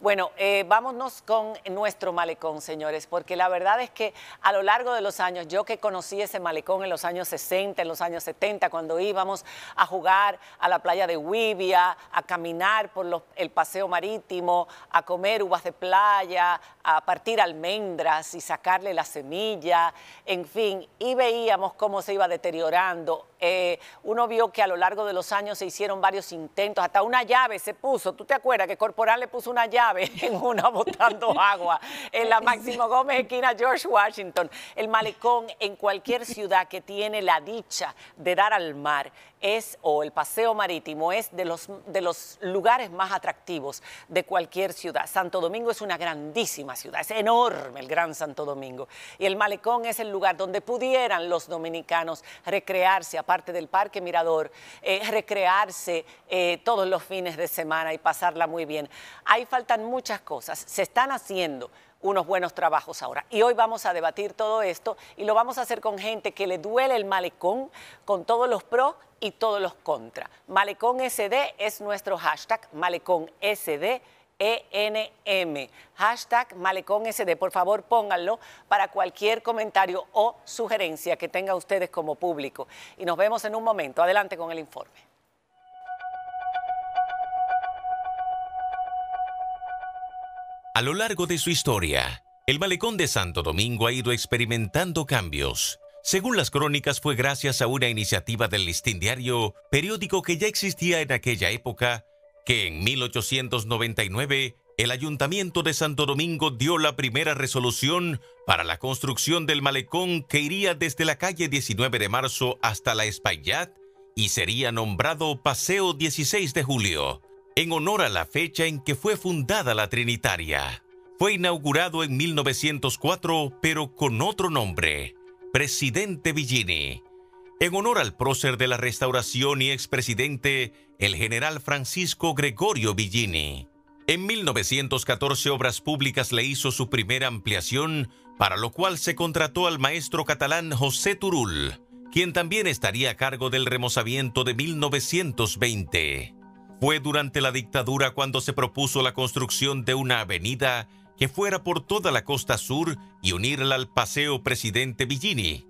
Bueno, eh, vámonos con nuestro malecón, señores, porque la verdad es que a lo largo de los años, yo que conocí ese malecón en los años 60, en los años 70, cuando íbamos a jugar a la playa de Huivia, a caminar por el paseo marítimo, a comer uvas de playa, a partir almendras y sacarle la semilla, en fin, y veíamos cómo se iba deteriorando eh, uno vio que a lo largo de los años se hicieron varios intentos, hasta una llave se puso, ¿tú te acuerdas que Corporal le puso una llave en una botando agua en la Máximo Gómez esquina George Washington, el malecón en cualquier ciudad que tiene la dicha de dar al mar es, o el paseo marítimo es de los, de los lugares más atractivos de cualquier ciudad. Santo Domingo es una grandísima ciudad, es enorme el Gran Santo Domingo. Y el malecón es el lugar donde pudieran los dominicanos recrearse, aparte del Parque Mirador, eh, recrearse eh, todos los fines de semana y pasarla muy bien. Ahí faltan muchas cosas, se están haciendo unos buenos trabajos ahora. Y hoy vamos a debatir todo esto y lo vamos a hacer con gente que le duele el malecón, con todos los pros y todos los contras. Malecón SD es nuestro hashtag, malecón SD. ENM. Hashtag Malecón SD. Por favor, pónganlo para cualquier comentario o sugerencia que tenga ustedes como público. Y nos vemos en un momento. Adelante con el informe. A lo largo de su historia, el malecón de Santo Domingo ha ido experimentando cambios. Según las crónicas, fue gracias a una iniciativa del Listín Diario, periódico que ya existía en aquella época, que en 1899 el Ayuntamiento de Santo Domingo dio la primera resolución para la construcción del malecón que iría desde la calle 19 de marzo hasta la Espaillat y sería nombrado Paseo 16 de Julio en honor a la fecha en que fue fundada la Trinitaria. Fue inaugurado en 1904, pero con otro nombre, Presidente Villini, en honor al prócer de la Restauración y expresidente, el general Francisco Gregorio Villini. En 1914 Obras Públicas le hizo su primera ampliación, para lo cual se contrató al maestro catalán José Turul, quien también estaría a cargo del remozamiento de 1920. Fue durante la dictadura cuando se propuso la construcción de una avenida que fuera por toda la costa sur y unirla al Paseo Presidente Villini.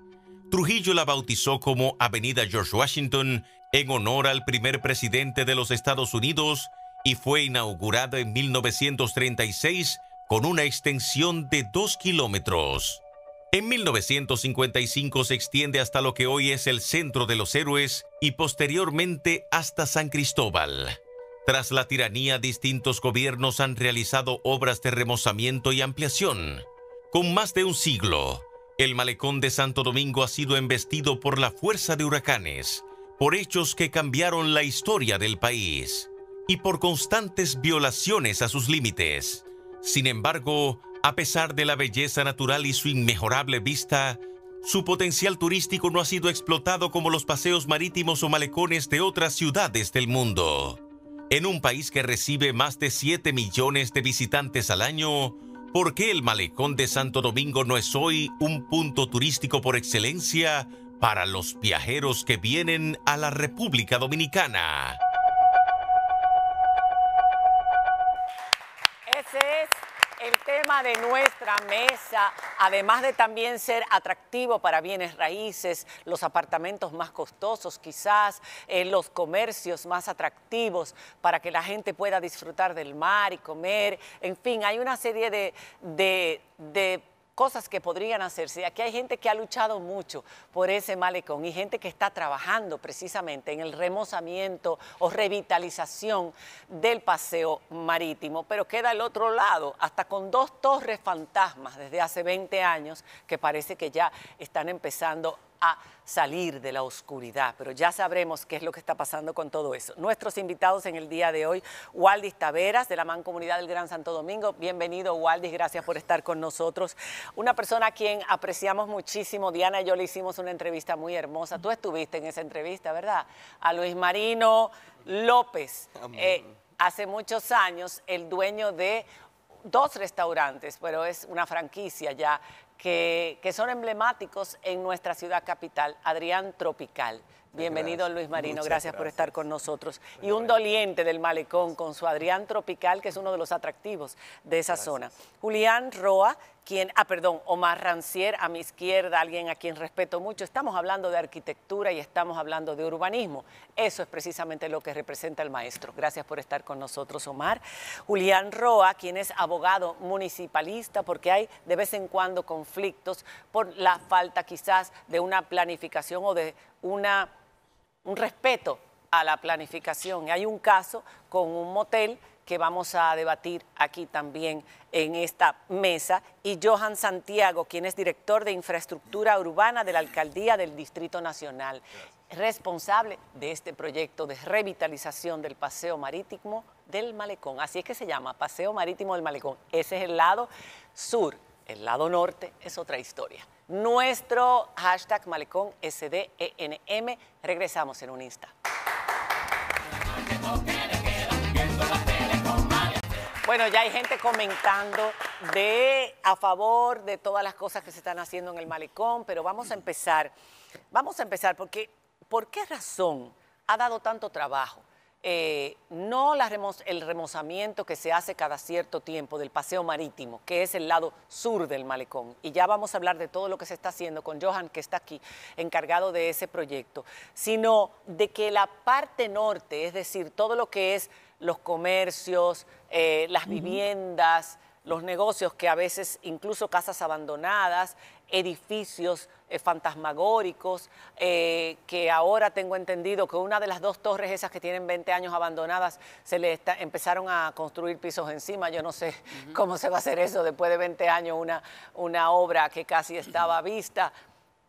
Trujillo la bautizó como Avenida George Washington en honor al primer presidente de los Estados Unidos y fue inaugurada en 1936 con una extensión de dos kilómetros. En 1955 se extiende hasta lo que hoy es el Centro de los Héroes y posteriormente hasta San Cristóbal. Tras la tiranía, distintos gobiernos han realizado obras de remozamiento y ampliación. Con más de un siglo, el malecón de Santo Domingo ha sido embestido por la fuerza de huracanes, por hechos que cambiaron la historia del país y por constantes violaciones a sus límites. Sin embargo, a pesar de la belleza natural y su inmejorable vista, su potencial turístico no ha sido explotado como los paseos marítimos o malecones de otras ciudades del mundo. En un país que recibe más de 7 millones de visitantes al año, ¿por qué el malecón de Santo Domingo no es hoy un punto turístico por excelencia para los viajeros que vienen a la República Dominicana? Ese es el tema de nuestra mesa, además de también ser atractivo para bienes raíces, los apartamentos más costosos quizás, eh, los comercios más atractivos para que la gente pueda disfrutar del mar y comer, en fin, hay una serie de, de cosas que podrían hacerse. aquí hay gente que ha luchado mucho por ese malecón y gente que está trabajando precisamente en el remozamiento o revitalización del paseo marítimo. Pero queda el otro lado, hasta con dos torres fantasmas desde hace 20 años que parece que ya están empezando a salir de la oscuridad, pero ya sabremos qué es lo que está pasando con todo eso. Nuestros invitados en el día de hoy, Waldis Taveras, de la Mancomunidad del Gran Santo Domingo. Bienvenido, Waldis, gracias por estar con nosotros. Una persona a quien apreciamos muchísimo, Diana y yo le hicimos una entrevista muy hermosa. Tú estuviste en esa entrevista, ¿verdad? A Luis Marino López. Eh, hace muchos años, el dueño de dos restaurantes, pero es una franquicia ya que, son emblemáticos en nuestra ciudad capital. Adrián Tropical. Bienvenido Luis Marino, gracias, por estar con nosotros. y un doliente del malecón con su Adrián Tropical, que es uno de los atractivos de esa zona. Julián Roa, ah, perdón, Omar Rancier, a mi izquierda, alguien a quien respeto mucho. Estamos hablando de arquitectura y estamos hablando de urbanismo. Eso es precisamente lo que representa el maestro. Gracias por estar con nosotros, Omar. Julián Roa, quien es abogado municipalista, porque hay de vez en cuando conflictos por la falta quizás de una planificación o de una, un respeto a la planificación. Hay un caso con un motel que vamos a debatir aquí también en esta mesa, y Johan Santiago, quien es director de infraestructura urbana de la Alcaldía del Distrito Nacional, responsable de este proyecto de revitalización del Paseo Marítimo del Malecón. Así es que se llama Paseo Marítimo del Malecón. Ese es el lado sur, el lado norte es otra historia. Nuestro hashtag Malecón SDENM. Regresamos en un insta. Bueno, ya hay gente comentando de a favor de todas las cosas que se están haciendo en el malecón, pero vamos a empezar. Vamos a empezar porque ¿por qué razón ha dado tanto trabajo? Eh, no el remozamiento que se hace cada cierto tiempo del paseo marítimo, que es el lado sur del malecón. Y ya vamos a hablar de todo lo que se está haciendo con Johan, que está aquí, encargado de ese proyecto, sino de que la parte norte, es decir, todo lo que es los comercios, eh, las viviendas, los negocios que a veces incluso casas abandonadas, edificios eh, fantasmagóricos, eh, que ahora tengo entendido que una de las dos torres esas que tienen 20 años abandonadas, se le empezaron a construir pisos encima, yo no sé cómo se va a hacer eso después de 20 años, una obra que casi estaba vista,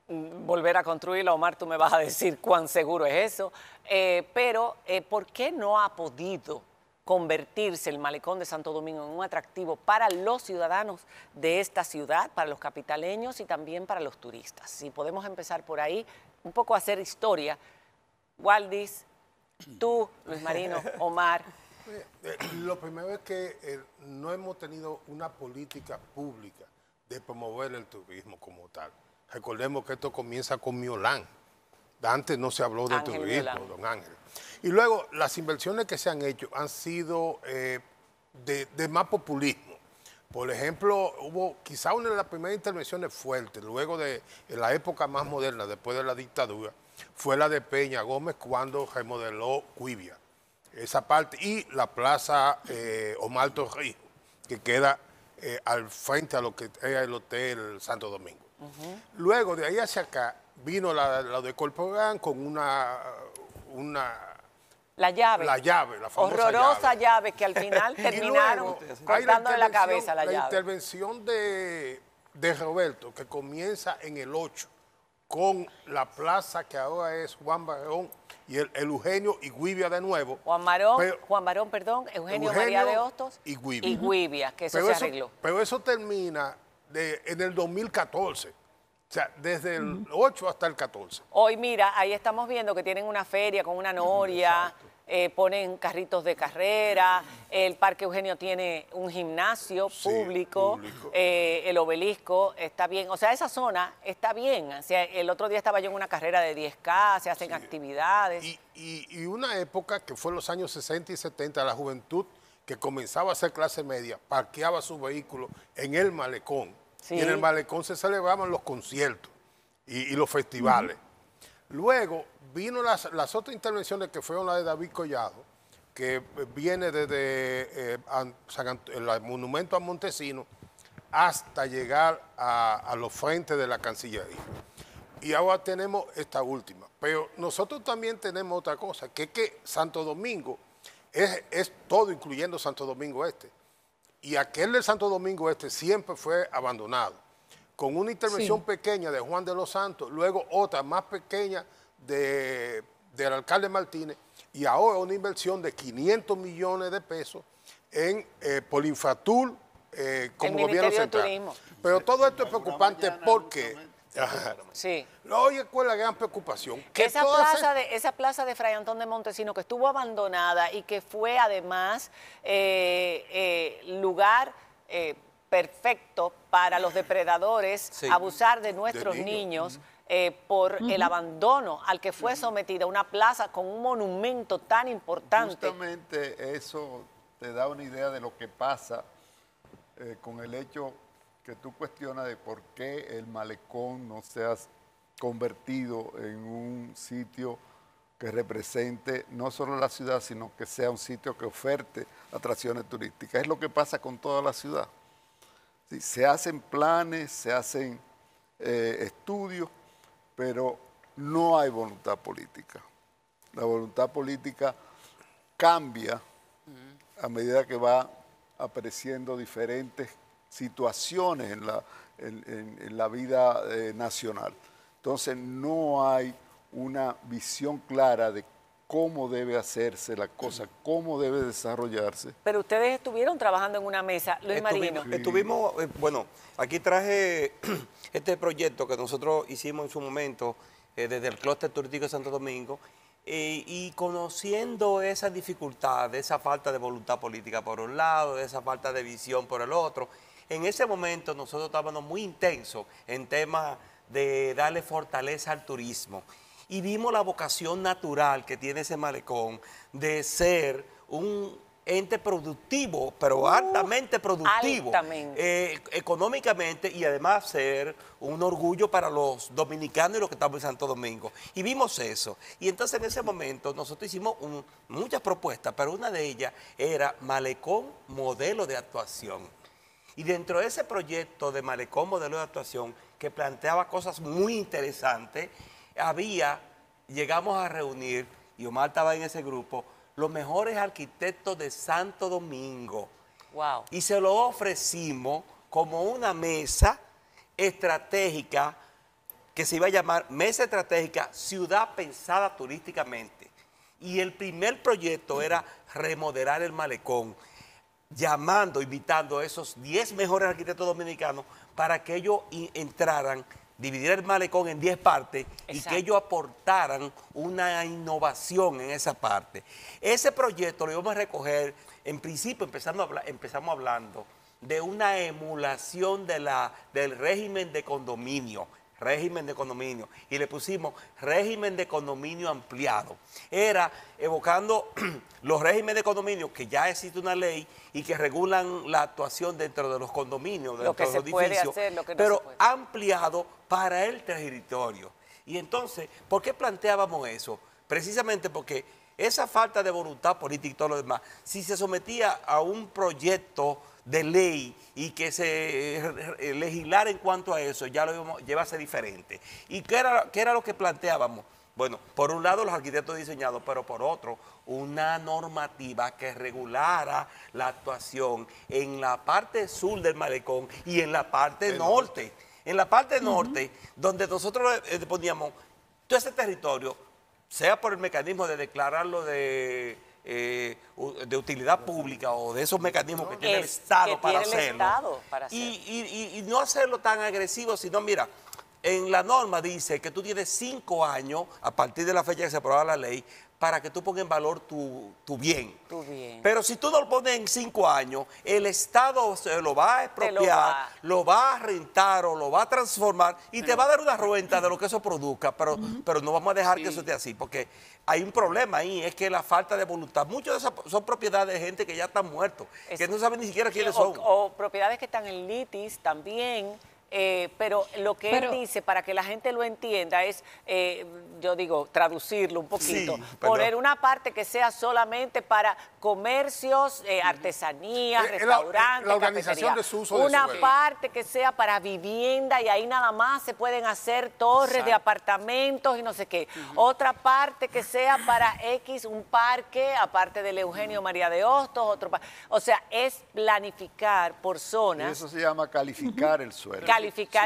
volver a construirla. Omar, tú me vas a decir cuán seguro es eso. Eh, pero, eh, ¿por qué no ha podido convertirse el malecón de Santo Domingo en un atractivo para los ciudadanos de esta ciudad, para los capitaleños y también para los turistas? Si podemos empezar por ahí, un poco a hacer historia. Waldis, tú, Luis Marino, Omar. Eh, lo primero es que no hemos tenido una política pública de promover el turismo como tal. Recordemos que esto comienza con Miolán. Antes no se habló de turismo, este don Ángel. Y luego, las inversiones que se han hecho han sido eh, de, más populismo. Por ejemplo, hubo quizá una de las primeras intervenciones fuertes, luego de la época más moderna, después de la dictadura, fue la de Peña Gómez cuando remodeló Cuivia, esa parte, y la plaza eh, Omar Torrijos, que queda eh, al frente a lo que es el Hotel Santo Domingo. Luego, de ahí hacia acá, vino la, de Corporán con una, una la llave. La llave, la famosa Horrorosa llave, que al final terminaron cortándole la, la, cabeza la, llave. La intervención de, Roberto, que comienza en el 8, con la plaza que ahora es Juan Barón y el, Eugenio y Guivia de nuevo. Juan Marón, Juan Barón, perdón, Eugenio, María de Hostos y Guivia. que se arregló. Pero eso termina en el 2014. O sea, desde el 8 hasta el 14. Hoy, mira, ahí estamos viendo que tienen una feria con una noria, eh, ponen carritos de carrera, el Parque Eugenio tiene un gimnasio público, eh, el obelisco está bien. O sea, esa zona está bien. O el otro día estaba yo en una carrera de 10K, se hacen actividades. Y, una época que fue los años 60 y 70, la juventud que comenzaba a ser clase media, parqueaba su vehículo en el malecón y en el malecón se celebraban los conciertos y, los festivales. Luego vino las, las, otras intervenciones que fueron la de David Collado, que viene desde eh, el monumento a Montesino hasta llegar a, los frentes de la Cancillería. Y ahora tenemos esta última. Pero nosotros también tenemos otra cosa, que es que Santo Domingo es todo, incluyendo Santo Domingo Este. Y aquel del Santo Domingo Este siempre fue abandonado. Con una intervención pequeña de Juan de los Santos, luego otra más pequeña del alcalde Martínez, y ahora una inversión de 500 millones de pesos en eh, Polinfatul eh, como gobierno central. Pero todo esto es preocupante porque Sí. oye, ¿cuál es la gran preocupación? Que esa, plaza de, esa de Fray Antón de Montesino que estuvo abandonada y que fue además eh, eh, lugar eh, perfecto para los depredadores abusar de nuestros niños. por el abandono al que fue sometida una plaza con un monumento tan importante. Justamente eso te da una idea de lo que pasa con el hecho que tú cuestionas de por qué el malecón no se ha convertido en un sitio que represente no solo la ciudad, sino que sea un sitio que oferte atracciones turísticas. Es lo que pasa con toda la ciudad. se hacen planes, se hacen eh, estudios, pero no hay voluntad política. La voluntad política cambia a medida que va apareciendo diferentes situaciones en la, en, la vida eh, nacional. Entonces no hay una visión clara de cómo debe hacerse la cosa, cómo debe desarrollarse. Pero ustedes estuvieron trabajando en una mesa, Luis Marino. Estuvimos, eh, bueno, aquí traje este proyecto que nosotros hicimos en su momento eh, desde el Clóster turístico de Santo Domingo y conociendo esa dificultad, esa falta de voluntad política por un lado, esa falta de visión por el otro, en ese momento nosotros estábamos muy intensos en temas de darle fortaleza al turismo y vimos la vocación natural que tiene ese malecón de ser un ente productivo, pero uh, altamente productivo, eh, económicamente y además ser un orgullo para los dominicanos y los que estamos en Santo Domingo. Y vimos eso. Y entonces en ese momento nosotros hicimos muchas propuestas, pero una de ellas era malecón modelo de actuación. Y dentro de ese proyecto de Malecón Modelo de Actuación, que planteaba cosas muy interesantes, había, llegamos a reunir, y Omar estaba en ese grupo, los mejores arquitectos de Santo Domingo. Wow. Y se lo ofrecimos como una mesa estratégica que se iba a llamar Mesa Estratégica Ciudad Pensada Turísticamente. Y el primer proyecto era remodelar el malecón llamando, invitando a esos 10 mejores arquitectos dominicanos para que ellos entraran, dividieran el malecón en 10 partes y que ellos aportaran una innovación en esa parte. Ese proyecto lo íbamos a recoger, en principio empezando empezamos hablando de una emulación de la, del régimen de condominio régimen de condominio, y le pusimos régimen de condominio ampliado. Era evocando los regímenes de condominio, que ya existe una ley y que regulan la actuación dentro de los condominios, dentro de los edificios, pero ampliado para el territorio. Y entonces, ¿por qué planteábamos eso? Precisamente porque esa falta de voluntad política y todo lo demás, si se sometía a un proyecto de ley y que se eh, eh, legislara en cuanto a eso, ya lo íbamos, a ser diferente. ¿Y qué era, era lo que planteábamos? Bueno, por un lado los arquitectos diseñados, pero por otro, una normativa que regulara la actuación en la parte sur del malecón y en la parte norte. En la parte norte, donde nosotros eh, poníamos todo ese territorio sea por el mecanismo de declararlo de, eh, de utilidad pública o de esos mecanismos que tiene el Estado, para, hacerlo, Y, no hacerlo tan agresivo, sino, mira, en la norma dice que tú tienes cinco años, a partir de la fecha que se aprobaba la ley, para que tú pongas en valor tu, bien. Pero si tú no lo pones en cinco años, el Estado se lo va a expropiar, lo va. a rentar o lo va a transformar y te va a dar una renta de lo que eso produzca, pero, pero no vamos a dejar que eso esté así, porque hay un problema ahí, es que la falta de voluntad, muchas de esas son propiedades de gente que ya están muertos, que no saben ni siquiera quiénes son. O propiedades que están en litis también eh, pero lo que él dice, para que la gente lo entienda, es, eh, yo digo, traducirlo un poquito, poner una parte que sea solamente para comercios, eh, artesanías, restaurantes, la, organización de su uso una parte que sea para vivienda y ahí nada más se pueden hacer torres de apartamentos y no sé qué. Otra parte que sea para X, un parque, aparte del Eugenio María de Hostos, otro O sea, es planificar por zonas. Y eso se llama calificar el suelo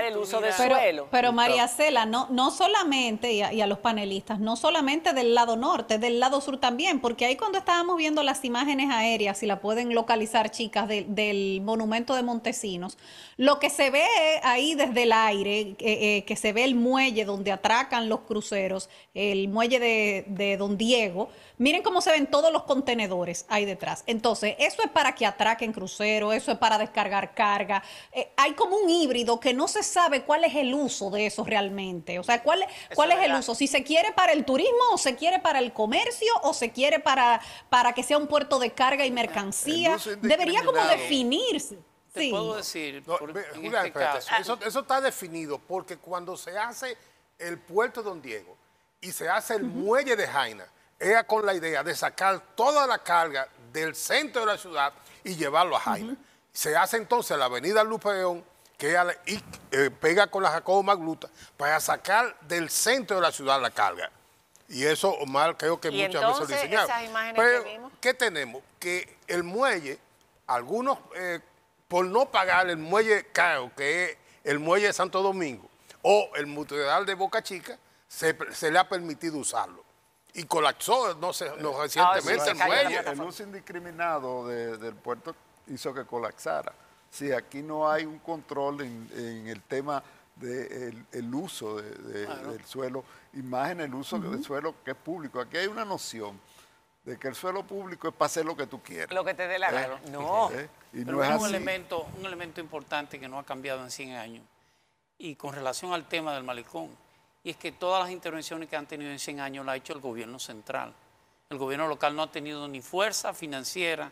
el uso de pero, suelo. Pero María Cela, no, no solamente, y a, los panelistas, no solamente del lado norte, del lado sur también, porque ahí cuando estábamos viendo las imágenes aéreas, si la pueden localizar, chicas, del monumento de Montesinos, lo que se ve ahí desde el aire, eh, eh, que se ve el muelle donde atracan los cruceros, el muelle de, de Don Diego, Miren cómo se ven todos los contenedores ahí detrás. Entonces, eso es para que atraquen cruceros, eso es para descargar carga. Eh, hay como un híbrido que no se sabe cuál es el uso de eso realmente. O sea, cuál, cuál es, el uso. Si se quiere para el turismo o se quiere para el comercio o se quiere para, para que sea un puerto de carga y mercancía. Debería como definirse. Te puedo decir, en este caso. Eso, está definido porque cuando se hace el puerto de Don Diego y se hace el muelle de Jaina, era con la idea de sacar toda la carga del centro de la ciudad y llevarlo a Jaime. Se hace entonces la avenida Lupe Lupeón, que eh, pega con la Jacobo Magluta, para sacar del centro de la ciudad la carga. Y eso, Omar, creo que muchas veces lo diseñaron. que ¿qué tenemos? Que el muelle, algunos, eh, por no pagar el muelle caro, que es el muelle de Santo Domingo, o el mutual de Boca Chica, se le ha permitido usarlo y colapsó no sé, no, ah, recientemente el muelle. El uso indiscriminado del puerto hizo que colapsara. Si sí, aquí no hay un control en, el tema del de el uso del suelo y más en el uso del suelo que es público. Aquí hay una noción de que el suelo público es para hacer lo que tú quieras. Lo que te dé la ¿Eh? gana. ¿Eh? No. Y Pero no es un Elemento, un elemento importante que no ha cambiado en 100 años y con relación al tema del malecón y es que todas las intervenciones que han tenido en 100 años las ha hecho el gobierno central. El gobierno local no ha tenido ni fuerza financiera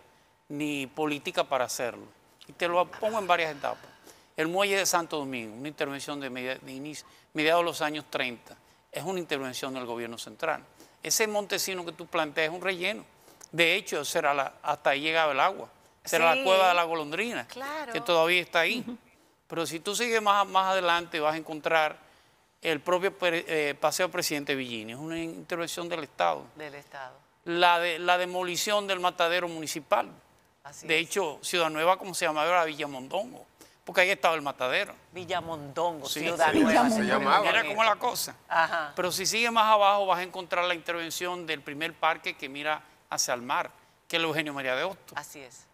ni política para hacerlo. Y te lo pongo en varias etapas. El muelle de Santo Domingo, una intervención de, mediados de los años 30, es una intervención del gobierno central. Ese montesino que tú planteas es un relleno. De hecho, será hasta ahí llegaba el agua. Será la cueva de la golondrina, que todavía está ahí. Pero si tú sigues más, más adelante, vas a encontrar el propio eh, Paseo Presidente Villini, es una intervención del Estado. Del Estado. La, demolición del matadero municipal. de hecho, Ciudad Nueva, como se llamaba, era Villamondongo, porque ahí estaba el matadero. Villamondongo, Mondongo, Ciudad Nueva. Se llamaba. Era como la cosa. Pero si sigues más abajo vas a encontrar la intervención del primer parque que mira hacia el mar, que es el Eugenio María de Hostos. Así es.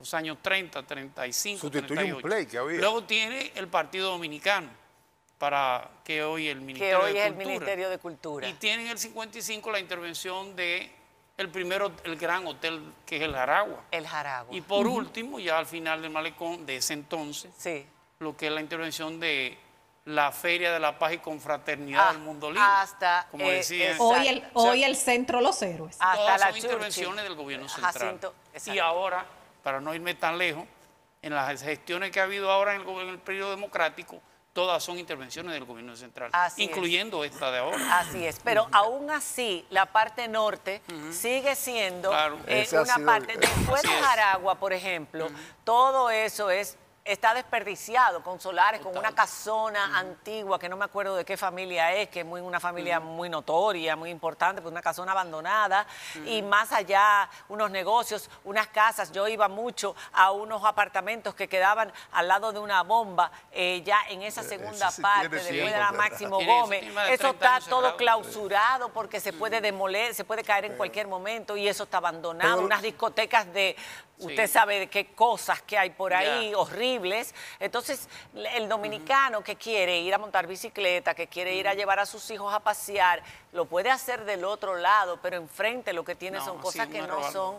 Los años 30, 35, Sustituye un play que había. Luego tiene el Partido Dominicano para que hoy el Ministerio, de, Cultura. El Ministerio de Y tienen el 55 la intervención de el primero, el gran hotel que es el Jaragua. El Jaragua. Y por último, ya al final del malecón de ese entonces, lo que es la intervención de la Feria de la Paz y Confraternidad ah, del Mundo Libre. Hasta, eh, hoy, el, hoy el Centro Los Héroes. Hasta todas son intervenciones del gobierno central. y ahora, para no irme tan lejos, en las gestiones que ha habido ahora en el periodo democrático, todas son intervenciones del gobierno central, incluyendo esta de ahora. Así es, pero aún así la parte norte sigue siendo una parte. Después de por ejemplo, todo eso es está desperdiciado con solares, con una casona mm. antigua que no me acuerdo de qué familia es, que es muy, una familia mm. muy notoria, muy importante, pues una casona abandonada mm. y más allá unos negocios, unas casas. Yo iba mucho a unos apartamentos que quedaban al lado de una bomba, eh, ya en esa eh, segunda parte de Máximo Gómez. Eso, está todo clausurado porque se puede demoler, se puede caer en cualquier momento y eso está abandonado. unas discotecas de, usted sabe de qué cosas que hay por ahí, horribles entonces, el dominicano que quiere ir a montar bicicleta, que quiere ir a llevar a sus hijos a pasear, lo puede hacer del otro lado, pero enfrente lo que tiene son cosas que no son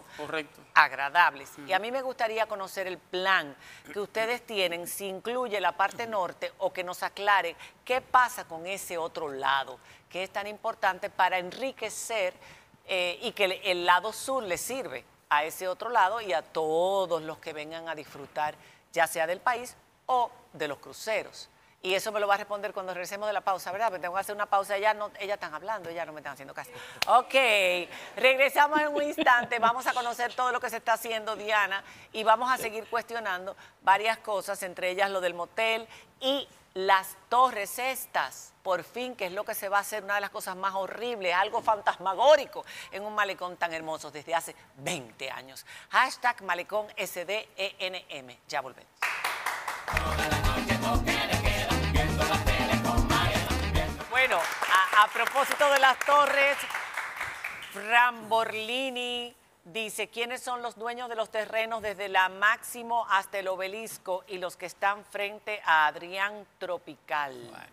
agradables. Y a mí me gustaría conocer el plan que ustedes tienen, si incluye la parte norte o que nos aclare qué pasa con ese otro lado, que es tan importante para enriquecer eh, y que el, el lado sur le sirve a ese otro lado y a todos los que vengan a disfrutar ya sea del país o de los cruceros. Y eso me lo va a responder cuando regresemos de la pausa, ¿verdad? Porque tengo que hacer una pausa, ya no, ellas están hablando, ya no me están haciendo caso. Ok, regresamos en un instante, vamos a conocer todo lo que se está haciendo, Diana, y vamos a seguir cuestionando varias cosas, entre ellas lo del motel y las torres estas, por fin, que es lo que se va a hacer, una de las cosas más horribles, algo fantasmagórico en un malecón tan hermoso desde hace 20 años. Hashtag malecón SDENM. Ya volvemos. Bueno, a, propósito de las torres, ramborlini Dice, ¿quiénes son los dueños de los terrenos desde la Máximo hasta el obelisco y los que están frente a Adrián Tropical?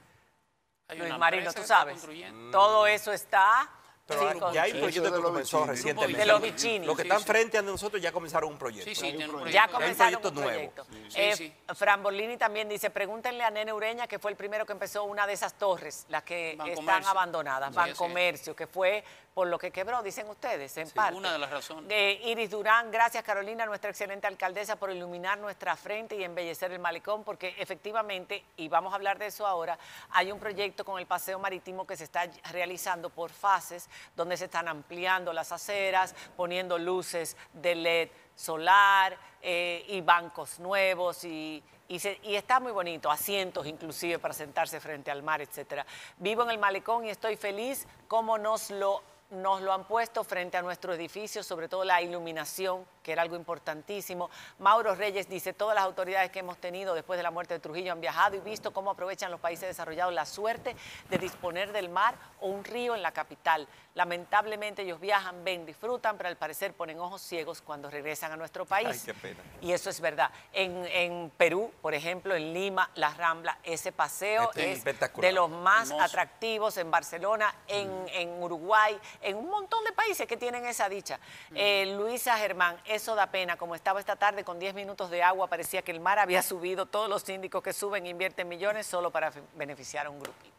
Luis Marino, tú sabes, todo eso está... Pero ya hay proyectos que recientemente. De los bichinis. Los que están frente a nosotros ya comenzaron un proyecto. Sí, sí, Ya comenzaron un proyecto. Eh, Frambolini también dice, pregúntenle a Nene Ureña, que fue el primero que empezó una de esas torres, las que están abandonadas, Bancomercio, que fue por lo que quebró, dicen ustedes, en parte. Una de las razones. Eh, Iris Durán, gracias Carolina, nuestra excelente alcaldesa, por iluminar nuestra frente y embellecer el malecón, porque efectivamente, y vamos a hablar de eso ahora, hay un proyecto con el paseo marítimo que se está realizando por fases, donde se están ampliando las aceras, poniendo luces de LED solar eh, y bancos nuevos y está muy bonito, asientos inclusive para sentarse frente al mar, etcétera. Vivo en el malecón y estoy feliz como nos lo nos lo han puesto frente a nuestro edificio, sobre todo la iluminación que era algo importantísimo. Mauro Reyes dice, todas las autoridades que hemos tenido después de la muerte de Trujillo han viajado y visto cómo aprovechan los países desarrollados la suerte de disponer del mar o un río en la capital. Lamentablemente ellos viajan, ven, disfrutan, pero al parecer ponen ojos ciegos cuando regresan a nuestro país. Ay, qué pena. Y eso es verdad. En, Perú, por ejemplo, en Lima, La Rambla, ese paseo este es, de los más atractivos en Barcelona, mm. en, Uruguay, en un montón de países que tienen esa dicha. Mm. Eh, Luisa Germán, es eso da pena, como estaba esta tarde con 10 minutos de agua, parecía que el mar había subido, todos los síndicos que suben invierten millones solo para beneficiar a un grupito.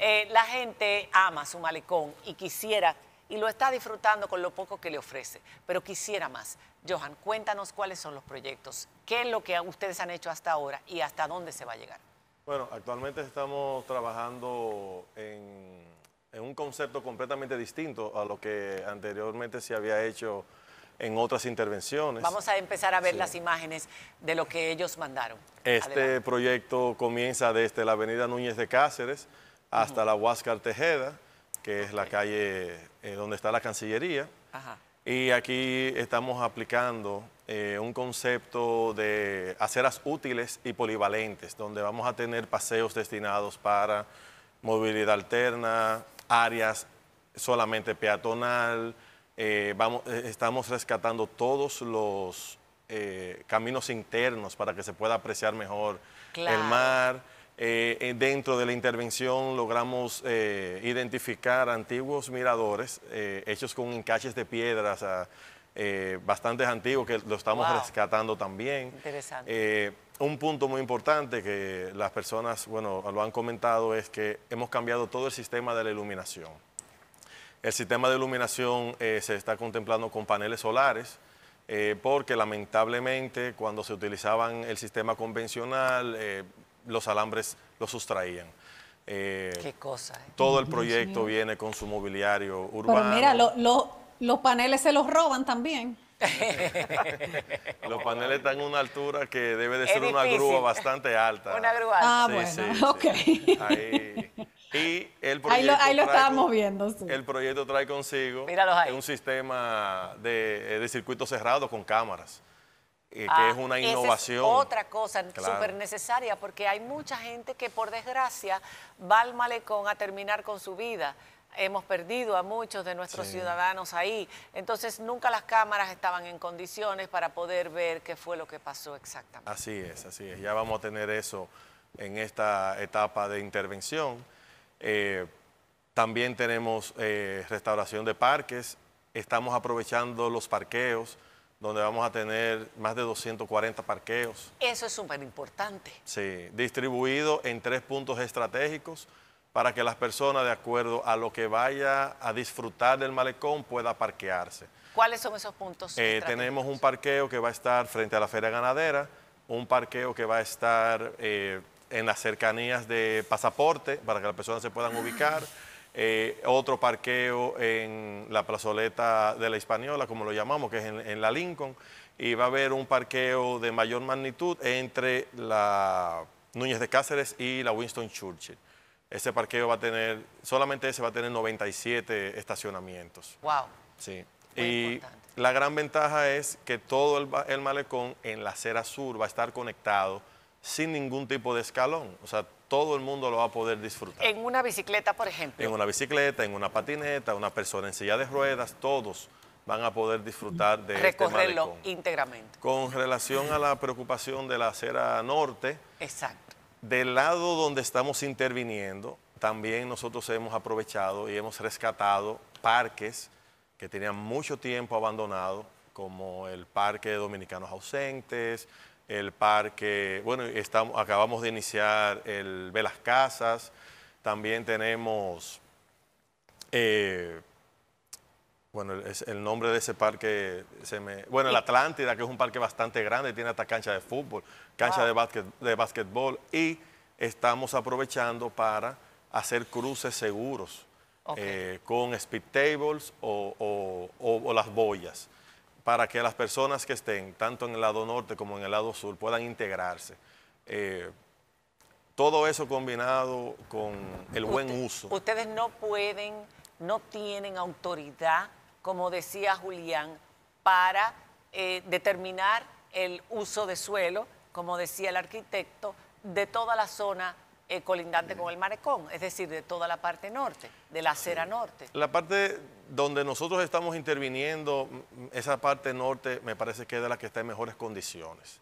Eh, la gente ama su malecón y quisiera, y lo está disfrutando con lo poco que le ofrece, pero quisiera más. Johan, cuéntanos cuáles son los proyectos, qué es lo que ustedes han hecho hasta ahora y hasta dónde se va a llegar. Bueno, actualmente estamos trabajando en un concepto completamente distinto a lo que anteriormente se había hecho en otras intervenciones. Vamos a empezar a ver las imágenes de lo que ellos mandaron. Este proyecto comienza desde la avenida Núñez de Cáceres hasta la Huáscar Tejeda, que es la calle eh, donde está la Cancillería. Y aquí estamos aplicando eh, un concepto de aceras útiles y polivalentes, donde vamos a tener paseos destinados para movilidad alterna, áreas solamente peatonal, eh, eh, estamos rescatando todos los eh, caminos internos para que se pueda apreciar mejor el mar. dentro de la intervención logramos identificar antiguos miradores hechos con encaches de piedras ah, bastante antiguos que lo estamos rescatando también. Interesante. un punto muy importante que las personas lo han comentado es que hemos cambiado todo el sistema de la iluminación. El sistema de iluminación eh, se está contemplando con paneles solares, eh, porque lamentablemente cuando se utilizaban el sistema convencional, eh, los alambres los sustraían. Qué cosa. Todo el proyecto viene con su mobiliario urbano. mira, los paneles se los roban también. Los paneles están en una altura que debe de ser una grúa bastante alta. Una grúa. Ah, bueno, okay. Y el proyecto. lo, ahí estábamos viendo. El proyecto trae consigo un sistema de, eh, de circuito cerrado con cámaras. Eh, que ah, es una innovación. otra cosa súper necesaria, porque hay mucha gente que por desgracia va al malecón a terminar con su vida. Hemos perdido a muchos de nuestros ciudadanos ahí. Entonces nunca las cámaras estaban en condiciones para poder ver qué fue lo que pasó exactamente. Así es, así es. Ya vamos a tener eso en esta etapa de intervención. Eh, también tenemos eh, restauración de parques, estamos aprovechando los parqueos, donde vamos a tener más de 240 parqueos. Eso es súper importante. Sí, distribuido en tres puntos estratégicos para que las personas, de acuerdo a lo que vaya a disfrutar del malecón, pueda parquearse. ¿Cuáles son esos puntos? Eh, tenemos un parqueo que va a estar frente a la feria ganadera, un parqueo que va a estar en las cercanías de pasaporte para que las personas se puedan ubicar. Eh, otro parqueo en la plazoleta de la Española como lo llamamos, que es en, la Lincoln, y va a haber un parqueo de mayor magnitud entre la Núñez de Cáceres y la Winston Churchill. Ese parqueo va a tener, solamente ese va a tener 97 estacionamientos. ¡Wow! Sí. y la gran ventaja es que todo el, el malecón en la acera sur va a estar conectado sin ningún tipo de escalón. O sea, todo el mundo lo va a poder disfrutar. En una bicicleta, por ejemplo. En una bicicleta, en una patineta, una persona en silla de ruedas, todos van a poder disfrutar de este Recorrerlo íntegramente. Con relación a la preocupación de la acera norte. Exacto. Del lado donde estamos interviniendo, también nosotros hemos aprovechado y hemos rescatado parques que tenían mucho tiempo abandonados, como el Parque de Dominicanos Ausentes, el parque, bueno, estamos, acabamos de iniciar el Velas Casas, también tenemos, eh, bueno, el nombre de ese parque, se me, bueno, el Atlántida, que es un parque bastante grande, tiene hasta cancha de fútbol, cancha de, básquetbol. y estamos aprovechando para hacer cruces seguros eh, con speed tables o las boyas para que las personas que estén tanto en el lado norte como en el lado sur puedan integrarse. Eh, todo eso combinado con el buen uso. Ustedes no pueden, no tienen autoridad, como decía Julián, para eh, determinar el uso de suelo, como decía el arquitecto, de toda la zona eh, colindante con el marecón, es decir, de toda la parte norte, de la acera norte. La parte donde nosotros estamos interviniendo, esa parte norte me parece que es de la que está en mejores condiciones.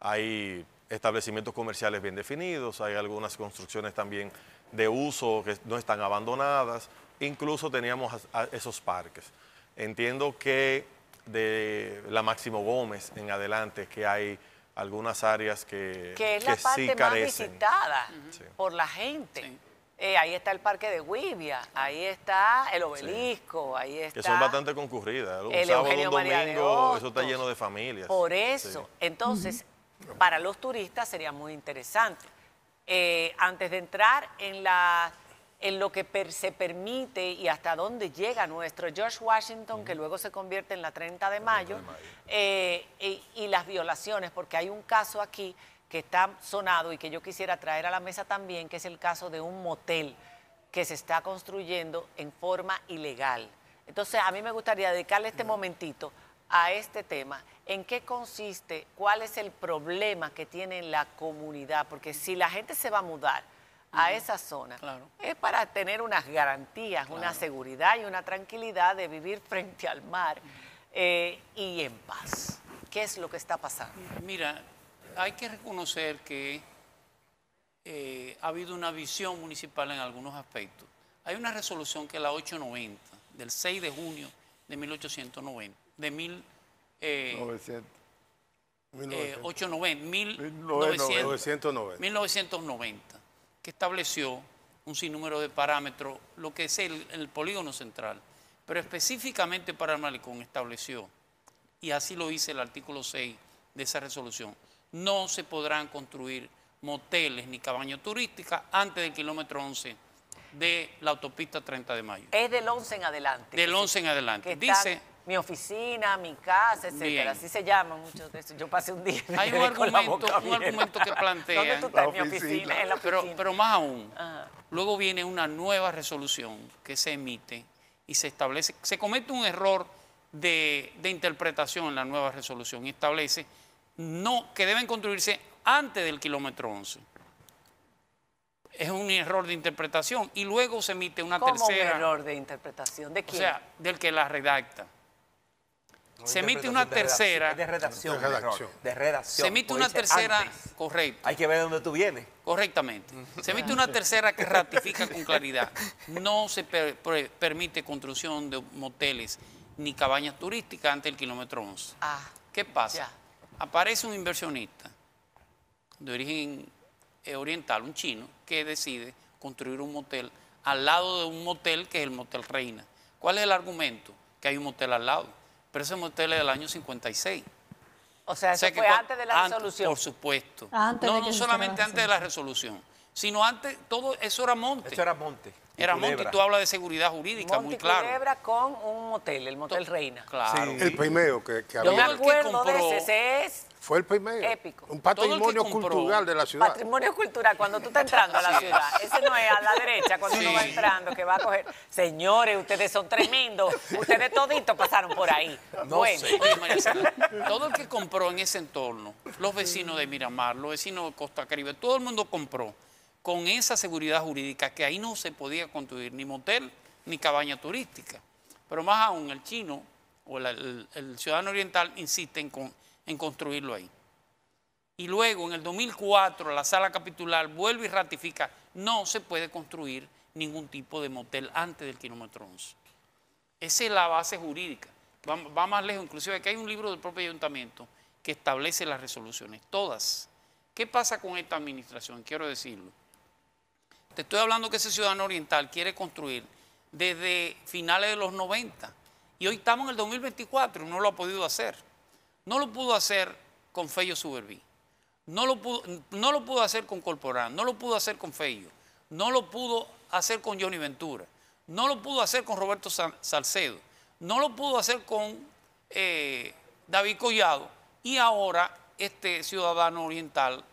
Hay establecimientos comerciales bien definidos, hay algunas construcciones también de uso que no están abandonadas, incluso teníamos esos parques. Entiendo que de la Máximo Gómez en adelante, que hay algunas áreas que, que es sí carecen. visitada por la gente. Eh, ahí está el parque de Huivia, ahí está el obelisco, ahí está... Que son bastante concurridas. el domingo, eso está lleno de familias. Por eso. Entonces, para los turistas sería muy interesante. Eh, antes de entrar en la en lo que se permite y hasta dónde llega nuestro George Washington, que luego se convierte en la 30 de mayo, eh, y, las violaciones, porque hay un caso aquí que está sonado y que yo quisiera traer a la mesa también, que es el caso de un motel que se está construyendo en forma ilegal. Entonces, a mí me gustaría dedicarle este mm. momentito a este tema, en qué consiste, cuál es el problema que tiene la comunidad, porque si la gente se va a mudar, a esa zona. Es para tener unas garantías, una seguridad y una tranquilidad de vivir frente al mar eh, y en paz. ¿Qué es lo que está pasando? Mira, hay que reconocer que eh, ha habido una visión municipal en algunos aspectos. Hay una resolución que es la 890, del 6 de junio de 1890, de mil, 1990. Eh, 1990 que estableció un sinnúmero de parámetros, lo que es el, polígono central, pero específicamente para el malecón estableció, y así lo dice el artículo 6 de esa resolución, no se podrán construir moteles ni cabañas turísticas antes del kilómetro 11 de la autopista 30 de mayo. Es del 11 en adelante. Del 11 en adelante. Dice mi oficina, mi casa, etcétera. Así se llama muchos de eso. Yo pasé un día. Hay un argumento, un argumento que plantea. ¿Dónde tú estás? mi oficina, la Pero, pero más aún, luego viene una nueva resolución que se emite y se establece, se comete un error de, interpretación en la nueva resolución y establece que deben construirse antes del kilómetro 11 es un error de interpretación y luego se emite una tercera. un error de interpretación? ¿De quién? O sea, del que la redacta se emite una tercera. De redacción. De redacción. Se emite una tercera. Correcto. Hay que ver de dónde tú vienes. Correctamente. Se emite una tercera que ratifica con claridad. No se permite construcción de moteles ni cabañas turísticas ante el kilómetro 11. Ah, ¿Qué pasa? Aparece un inversionista de origen eh, oriental, un chino, que decide construir un motel al lado de un motel que es el Motel Reina. ¿Cuál es el argumento? Que hay un motel al lado pero ese motel es del año 56. O sea, eso fue antes de la resolución. Por supuesto. no, no solamente antes de la resolución, sino antes, todo eso era monte. Eso era monte. Era monte y tú hablas de seguridad jurídica, muy claro. Culebra con un motel, el motel Reina. Claro. El primero que, que había. Yo me acuerdo de ese, ese es fue el primero. Épico. Un patrimonio cultural de la ciudad. Patrimonio cultural, cuando tú estás entrando a la ciudad. Ese no es a la derecha, cuando uno va entrando, que va a coger. Señores, ustedes son tremendos. Ustedes toditos pasaron por ahí. bueno. todo el que compró en ese entorno, los vecinos de Miramar, los vecinos de Costa Caribe, todo el mundo compró con esa seguridad jurídica que ahí no se podía construir ni motel ni cabaña turística. Pero más aún, el chino o el ciudadano oriental insisten con en construirlo ahí. Y luego en el 2004 la sala capitular vuelve y ratifica, no se puede construir ningún tipo de motel antes del kilómetro 11. Esa es la base jurídica. Va, más lejos, inclusive que hay un libro del propio ayuntamiento que establece las resoluciones, todas. ¿Qué pasa con esta administración? Quiero decirlo. Te estoy hablando que ese ciudadano oriental quiere construir desde finales de los 90 y hoy estamos en el 2024 y no lo ha podido hacer. No lo pudo hacer con Fello Suberví. No lo, pudo, no lo pudo hacer con Corporán. No lo pudo hacer con Fello. No lo pudo hacer con Johnny Ventura. No lo pudo hacer con Roberto Salcedo. No lo pudo hacer con eh, David Collado. Y ahora este ciudadano oriental,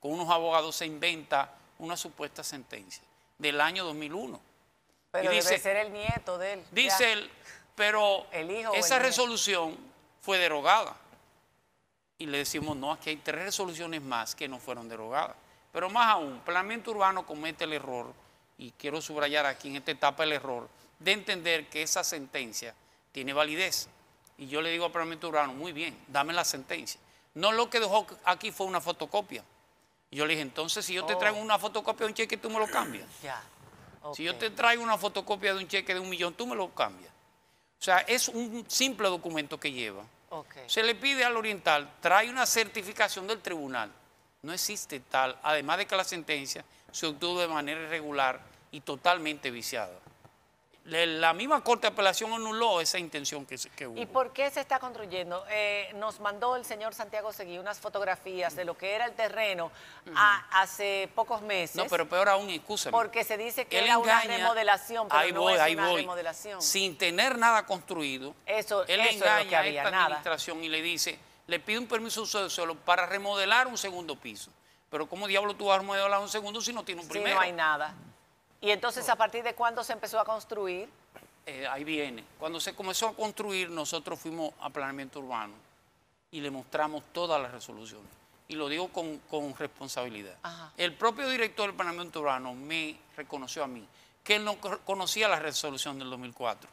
con unos abogados, se inventa una supuesta sentencia del año 2001. y dice, debe ser el nieto de él. Dice él, pero el hijo esa resolución fue derogada y le decimos, no, aquí hay tres resoluciones más que no fueron derogadas. Pero más aún, el Planeamiento Urbano comete el error, y quiero subrayar aquí en esta etapa el error, de entender que esa sentencia tiene validez. Y yo le digo al Planeamiento Urbano, muy bien, dame la sentencia. No lo que dejó aquí fue una fotocopia. yo le dije, entonces si yo te traigo oh. una fotocopia de un cheque, tú me lo cambias. Si yo te traigo una fotocopia de un cheque de un millón, tú me lo cambias. O sea, es un simple documento que lleva se le pide al oriental, trae una certificación del tribunal. No existe tal, además de que la sentencia se obtuvo de manera irregular y totalmente viciada la misma Corte de Apelación anuló esa intención que, hubo. ¿Y por qué se está construyendo? Eh, nos mandó el señor Santiago Seguí unas fotografías de lo que era el terreno hace pocos meses. No, pero peor aún, Porque se dice que él era una remodelación, pero no es una remodelación. Sin tener nada construido, eso, él engaña es lo que había, a esta administración y le dice, le pide un permiso de suelo para remodelar un segundo piso. Pero ¿cómo diablo tú vas a remodelar un segundo si no tiene un primero? Si no hay nada. ¿Y entonces a partir de cuándo se empezó a construir? Eh, ahí viene. Cuando se comenzó a construir, nosotros fuimos a planeamiento urbano y le mostramos todas las resoluciones. Y lo digo con, responsabilidad. El propio director del planeamiento urbano me reconoció a mí que él no conocía la resolución del 2004,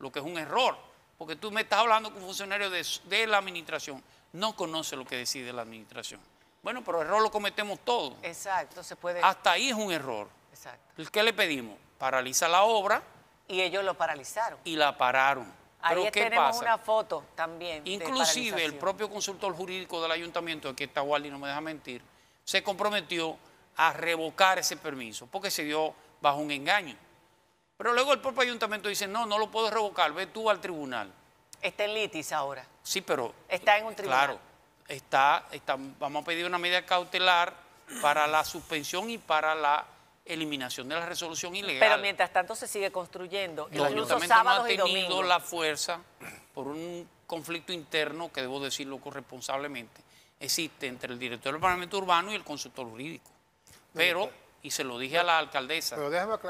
lo que es un error, porque tú me estás hablando con funcionarios de, de la administración, no conoce lo que decide la administración. Bueno, pero error lo cometemos todos. Exacto, se puede. Hasta ahí es un error Exacto. ¿qué le pedimos? Paraliza la obra. Y ellos lo paralizaron. Y la pararon. Pero Ahí tenemos una foto también. Inclusive el propio consultor jurídico del ayuntamiento, aquí está Wally, no me deja mentir, se comprometió a revocar ese permiso porque se dio bajo un engaño. Pero luego el propio ayuntamiento dice, no, no lo puedo revocar, ve tú al tribunal. Está en litis ahora. Sí, pero... Está en un tribunal. Claro, está, vamos a pedir una medida cautelar para la suspensión y para la eliminación de la resolución ilegal. Pero mientras tanto se sigue construyendo. El incluso no ha tenido la fuerza por un conflicto interno que debo decirlo corresponsablemente existe entre el director del Parlamento Urbano y el consultor jurídico. Pero, y se lo dije a la alcaldesa,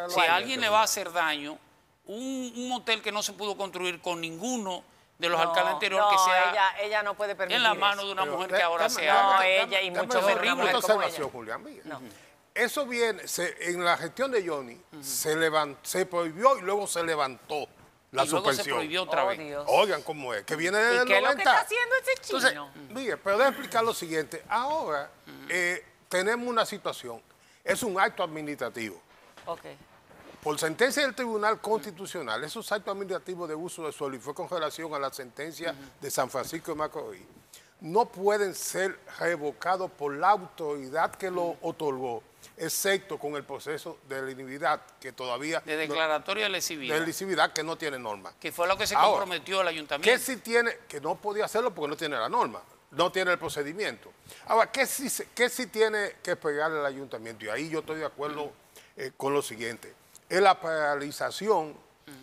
si a alguien le va a hacer daño, un, un, hotel que no se pudo construir con ninguno de los alcaldes anteriores no, que sea ella, no puede permitir en la mano de una mujer que ahora sea ella y mucho horrible como Julián No eso viene, en la gestión de Johnny, se, prohibió y luego se levantó la suspensión. se prohibió otra oh, vez. Oigan cómo es, que viene de el ¿Qué está haciendo ese chino? mire, pero déjame explicar lo siguiente. Ahora eh, tenemos una situación, es un acto administrativo. Ok. Por sentencia del Tribunal Constitucional, esos acto administrativo de uso de suelo y fue con relación a la sentencia de San Francisco de Macorís, no pueden ser revocados por la autoridad que lo otorgó, excepto con el proceso de lesividad, que todavía... De declaratoria de lesividad. De lesividad que no tiene norma. Que fue lo que se comprometió el ayuntamiento. Que si tiene, que no podía hacerlo porque no tiene la norma, no tiene el procedimiento. Ahora, ¿qué sí, tiene que pegar el ayuntamiento? Y ahí yo estoy de acuerdo eh, con lo siguiente. Es la paralización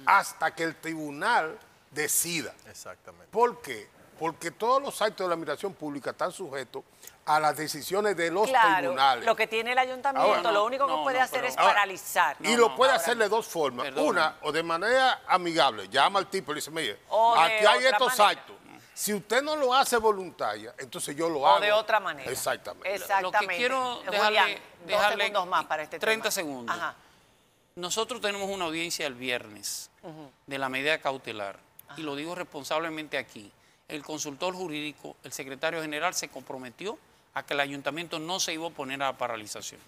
hasta que el tribunal decida. Exactamente. ¿Por qué? porque todos los actos de la administración pública están sujetos a las decisiones de los claro, tribunales. Lo que tiene el ayuntamiento, lo único que puede hacer es paralizar. y lo puede hacer de dos formas. Una, o de manera amigable, llama al tipo y le dice, mire, aquí hay estos actos. Si usted no lo hace voluntaria, entonces yo lo hago. O de otra manera. Exactamente. Exactamente. Lo que quiero eh, dejarle, Julián, segundos más para este 30 segundos. Ajá. Nosotros tenemos una audiencia el viernes de la medida cautelar. Y lo digo responsablemente aquí el consultor jurídico, el secretario general se comprometió a que el ayuntamiento no se iba a poner a la paralización.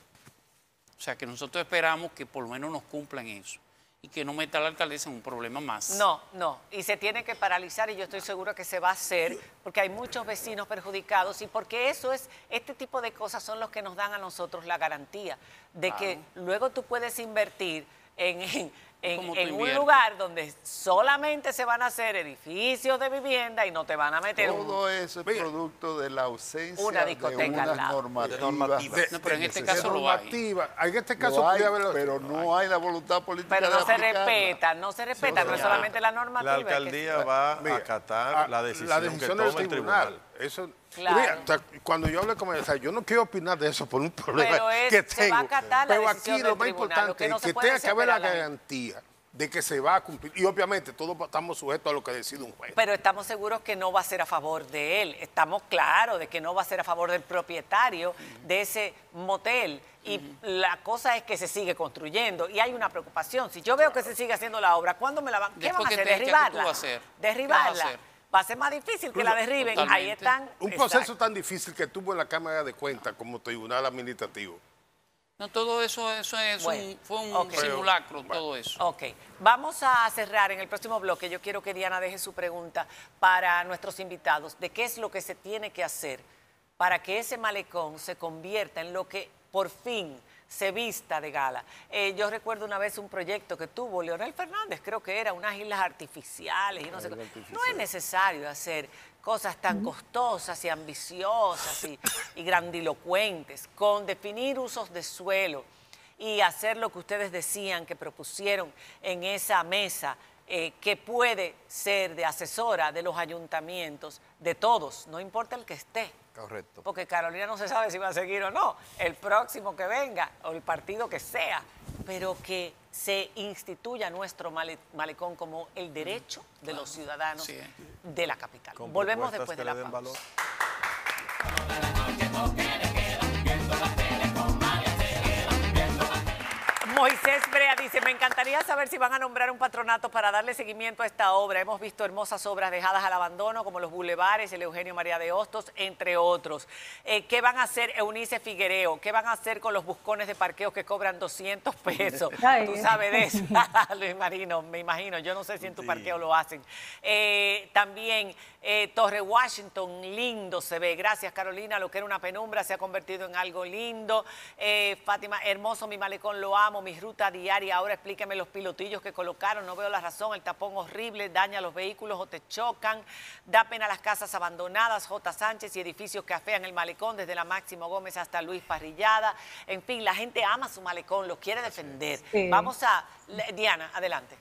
O sea que nosotros esperamos que por lo menos nos cumplan eso y que no meta la alcaldesa en un problema más. No, no, y se tiene que paralizar y yo estoy seguro que se va a hacer porque hay muchos vecinos perjudicados y porque eso es, este tipo de cosas son los que nos dan a nosotros la garantía de que luego tú puedes invertir en en, un lugar donde solamente se van a hacer edificios de vivienda y no te van a meter todo eso es producto de la ausencia de este normativa normativa pero en este caso lo hay pero no hay la voluntad política pero no se respeta no se respeta no, es solamente la normativa la alcaldía va a acatar la decisión, que el tribunal. Eso, cuando yo hablo con yo no quiero opinar de eso por un problema que tengo. pero aquí lo más importante es que tenga que haber la garantía de que se va a cumplir. Y obviamente todos estamos sujetos a lo que decide un juez. Pero estamos seguros que no va a ser a favor de él. Estamos claros de que no va a ser a favor del propietario de ese motel. Y la cosa es que se sigue construyendo y hay una preocupación. Si yo veo que se sigue haciendo la obra, ¿cuándo me la van, ¿qué van a hacer? ¿Derribarla? ¿Derribarla? va a ser más difícil que la pues, derriben. Ahí están. Un proceso tan difícil que tuvo en la Cámara de Cuentas como Tribunal Administrativo. No, todo eso, eso fue un simulacro, todo eso. Ok, vamos a cerrar en el próximo bloque. Yo quiero que Diana deje su pregunta para nuestros invitados de qué es lo que se tiene que hacer para que ese malecón se convierta en lo que por fin se vista de gala. Eh, yo recuerdo una vez un proyecto que tuvo Leonel Fernández, creo que era unas islas artificiales y no sé No es necesario hacer cosas tan costosas y ambiciosas y grandilocuentes, con definir usos de suelo y hacer lo que ustedes decían que propusieron en esa mesa eh, que puede ser de asesora de los ayuntamientos, de todos, no importa el que esté. Correcto. Porque Carolina no se sabe si va a seguir o no, el próximo que venga o el partido que sea, pero que se instituya nuestro malecón como el mm, derecho de los ciudadanos de la capital. Volvemos después de la pausa. Moisés Brea dice, me encantaría saber si van a nombrar un patronato para darle seguimiento a esta obra. Hemos visto hermosas obras dejadas al abandono, como los bulevares, el Eugenio María de Hostos, entre otros. Eh, ¿Qué van a hacer Eunice Figuereo? ¿Qué van a hacer con los buscones de parqueos que cobran 200 pesos? Tú sabes de eso, Luis Marino, me imagino. Yo no sé si en tu parqueo lo hacen. Eh, también eh, Torre Washington, lindo se ve. Gracias, Carolina. Lo que era una penumbra se ha convertido en algo lindo. Fátima, hermoso, mi malecón, lo amo ruta diaria. Ahora explíqueme los pilotillos que colocaron. No veo la razón. El tapón horrible daña los vehículos o te chocan. Da pena las casas abandonadas, J. Sánchez y edificios que afean el malecón desde la Máximo Gómez hasta Luis Parrillada. En fin, la gente ama su malecón, lo quiere defender. Vamos a... Diana, adelante.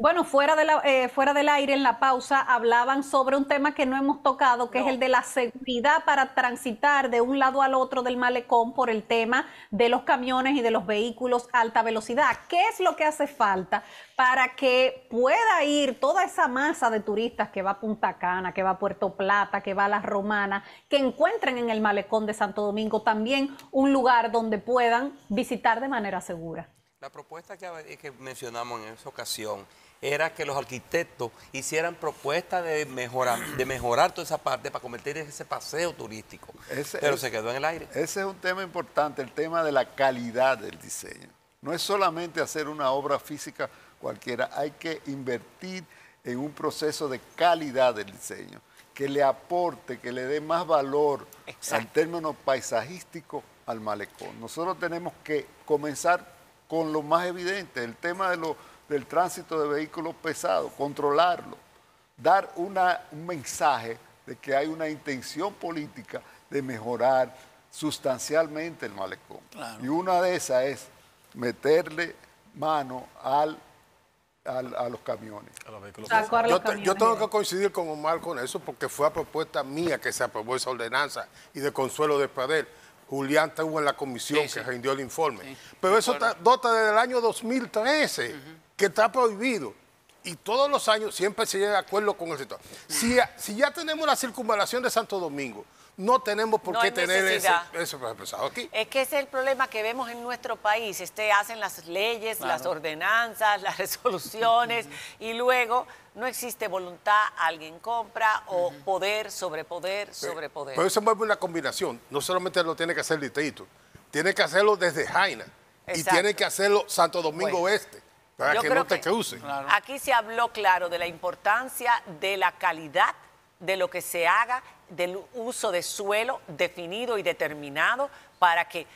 Bueno, fuera, de eh, fuera del aire, en la pausa, hablaban sobre un tema que no hemos tocado, que es el de la seguridad para transitar de un lado al otro del malecón por el tema de los camiones y de los vehículos alta velocidad. ¿Qué es lo que hace falta para que pueda ir toda esa masa de turistas que va a Punta Cana, que va a Puerto Plata, que va a Las Romanas, que encuentren en el malecón de Santo Domingo también un lugar donde puedan visitar de manera segura? La propuesta que mencionamos en esa ocasión era que los arquitectos hicieran propuestas de mejorar, de mejorar toda esa parte para convertir ese paseo turístico. Pero se quedó en el aire. Ese es un tema importante, el tema de la calidad del diseño. No es solamente hacer una obra física cualquiera, hay que invertir en un proceso de calidad del diseño, que le aporte, que le dé más valor en al término paisajístico al malecón. Nosotros tenemos que comenzar con lo más evidente, el tema de los del tránsito de vehículos pesados, controlarlo, dar una, un mensaje de que hay una intención política de mejorar sustancialmente el malecón. Y una de esas es meterle mano al, a los camiones. A los vehículos Yo, tengo que coincidir con Omar con eso porque fue a propuesta mía que se aprobó esa ordenanza y de Consuelo de Padel. Julián estuvo en la comisión que rindió el informe. Pero eso dota desde el año 2013 que está prohibido. Y todos los años siempre se llega de acuerdo con el sector. Si, ya tenemos la circunvalación de Santo Domingo, no tenemos por qué tener eso aquí. Es que ese es el problema que vemos en nuestro país. Este, hacen las leyes, las ordenanzas, las resoluciones y luego no existe voluntad, alguien compra o poder sobre poder eh, sobre poder. Pero eso mueve una combinación. No solamente lo tiene que hacer el distrito, tiene que hacerlo desde Jaina y tiene que hacerlo Santo Domingo Oeste. Aquí se habló claro de la importancia de la calidad de lo que se haga, del uso de suelo definido y determinado para que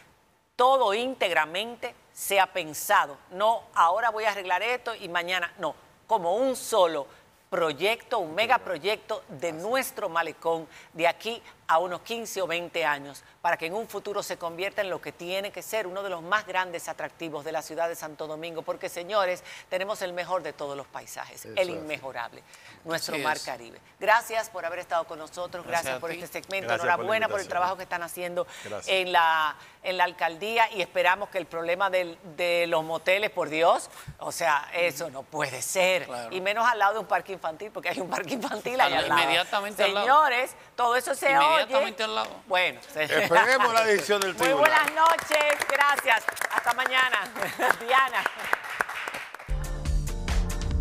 todo íntegramente sea pensado. No, ahora voy a arreglar esto y mañana, no, como un solo proyecto, un megaproyecto de nuestro malecón de aquí a unos 15 o 20 años, para que en un futuro se convierta en lo que tiene que ser uno de los más grandes atractivos de la ciudad de Santo Domingo, porque señores, tenemos el mejor de todos los paisajes, el inmejorable, nuestro mar Caribe. Gracias por haber estado con nosotros, gracias, por este segmento, enhorabuena por, el trabajo que están haciendo en la, en la alcaldía y esperamos que el problema de los moteles, por Dios, o sea, eso no puede ser. Y menos al lado de un parque infantil, porque hay un parque infantil ahí al lado. Señores, todo eso se bueno, esperemos la edición del tribunal. Muy buenas noches, gracias. Hasta mañana. Diana.